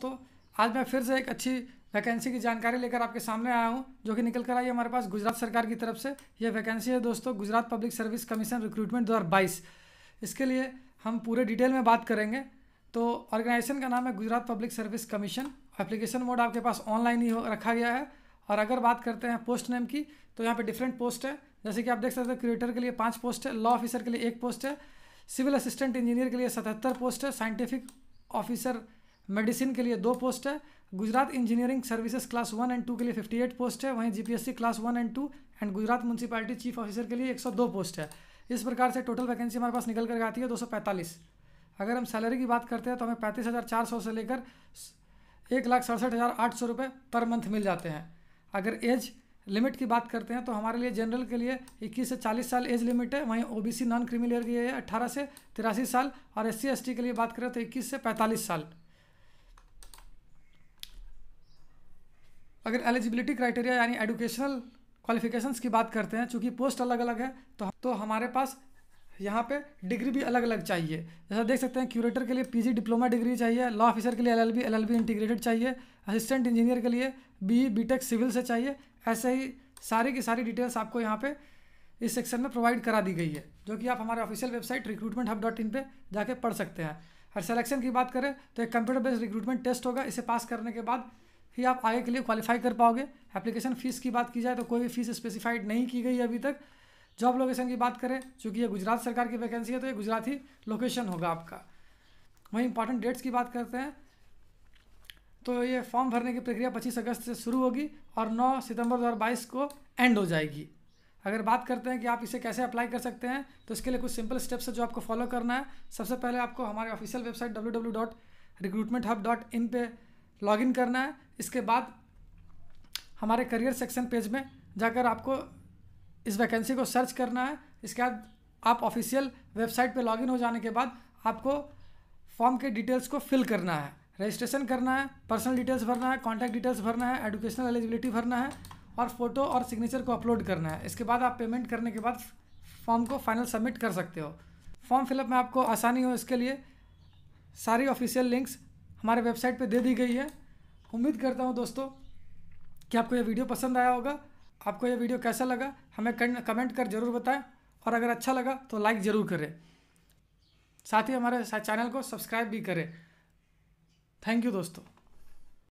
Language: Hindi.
तो आज मैं फिर से एक अच्छी वैकेंसी की जानकारी लेकर आपके सामने आया हूँ जो कि निकल कर आई हमारे पास गुजरात सरकार की तरफ से ये वैकेंसी है दोस्तों Gujarat public service commission recruitment दो इसके लिए हम पूरे डिटेल में बात करेंगे तो ऑर्गेनाइजेशन का नाम है Gujarat public service commission application mode आपके पास ऑनलाइन ही रखा गया है और अगर बात करते हैं पोस्ट नेम की तो यहाँ पे डिफरेंट पोस्ट है जैसे कि आप देख सकते हो क्रिएटर के लिए पाँच पोस्ट है लॉ ऑफिसर के लिए एक पोस्ट है सिविल असिस्टेंट इंजीनियर के लिए सतहत्तर पोस्ट है साइंटिफिक ऑफिसर मेडिसिन के लिए दो पोस्ट है Gujarat engineering services class one and two के लिए फिफ्टी एट पोस्ट है वहीं GPSC class one and two and Gujarat municipality chief officer के लिए एक सौ दो पोस्ट है इस प्रकार से टोटल वैकेंसी हमारे पास निकल कर आती है दो सौ पैंतालीस अगर हम सैलरी की बात करते हैं तो हमें पैंतीस हज़ार चार सौ से लेकर एक लाख सड़सठ हज़ार आठ सौ रुपये पर मंथ मिल जाते हैं अगर एज लिमिट की बात करते हैं तो हमारे लिए जनरल के लिए 21 से 40 साल एज लिमिट है वहीं ओबीसी नॉन क्रिमिनल के लिए 18 से तिरासी साल और एस सी के लिए बात करें तो 21 से 45 साल अगर एलिजिबिलिटी क्राइटेरिया यानी एडुकेशनल क्वालिफिकेशंस की बात करते हैं चूँकि पोस्ट अलग अलग है तो तो हमारे पास यहाँ पे डिग्री भी अलग अलग चाहिए जैसा देख सकते हैं क्यूरेटर के लिए पीजी डिप्लोमा डिग्री चाहिए लॉ ऑफिसर के लिए एलएलबी एलएलबी इंटीग्रेटेड चाहिए असिस्टेंट इंजीनियर के लिए बी बीटेक सिविल से चाहिए ऐसे ही सारी की सारी डिटेल्स आपको यहाँ पे इस सेक्शन में प्रोवाइड करा दी गई है जो कि आप हमारे official website recruitment hub dot in पर जाके पढ़ सकते हैं और सलेक्शन की बात करें तो एक कंप्यूटर बेस्ड रिक्रूटमेंट टेस्ट होगा इसे पास करने के बाद ही आप आगे के लिए क्वालिफाई कर पाओगे एप्लीकेशन फ़ीस की बात की जाए तो कोई भी फीस स्पेसिफाइड नहीं की गई अभी तक जॉब लोकेशन की बात करें चूँकि ये गुजरात सरकार की वैकेंसी है तो ये गुजराती लोकेशन होगा आपका वहीं इंपॉर्टेंट डेट्स की बात करते हैं तो ये फॉर्म भरने की प्रक्रिया पच्चीस अगस्त से शुरू होगी और नौ सितंबर दो को एंड हो जाएगी अगर बात करते हैं कि आप इसे कैसे अप्लाई कर सकते हैं तो इसके लिए कुछ सिंपल स्टेप्स है जो आपको फॉलो करना है सबसे पहले आपको हमारे official website W W dot dot recruitment hub in पर लॉगिन करना है इसके बाद हमारे करियर सेक्शन पेज में जाकर आपको इस वैकेंसी को सर्च करना है इसके बाद आप ऑफिशियल वेबसाइट पे लॉगिन हो जाने के बाद आपको फॉर्म के डिटेल्स को फिल करना है रजिस्ट्रेशन करना है पर्सनल डिटेल्स भरना है कॉन्टैक्ट डिटेल्स भरना है एडुकेशनल एलिजिबिलिटी भरना है और फ़ोटो और सिग्नेचर को अपलोड करना है इसके बाद आप पेमेंट करने के बाद फॉर्म को फाइनल सबमिट कर सकते हो फॉर्म फिलअप में आपको आसानी हो इसके लिए सारी ऑफिशियल लिंक्स हमारे वेबसाइट पे दे दी गई है उम्मीद करता हूँ दोस्तों कि आपको यह वीडियो पसंद आया होगा आपको यह वीडियो कैसा लगा हमें कमेंट कर जरूर बताएं और अगर अच्छा लगा तो लाइक ज़रूर करें साथ ही हमारे चैनल को सब्सक्राइब भी करें थैंक यू दोस्तों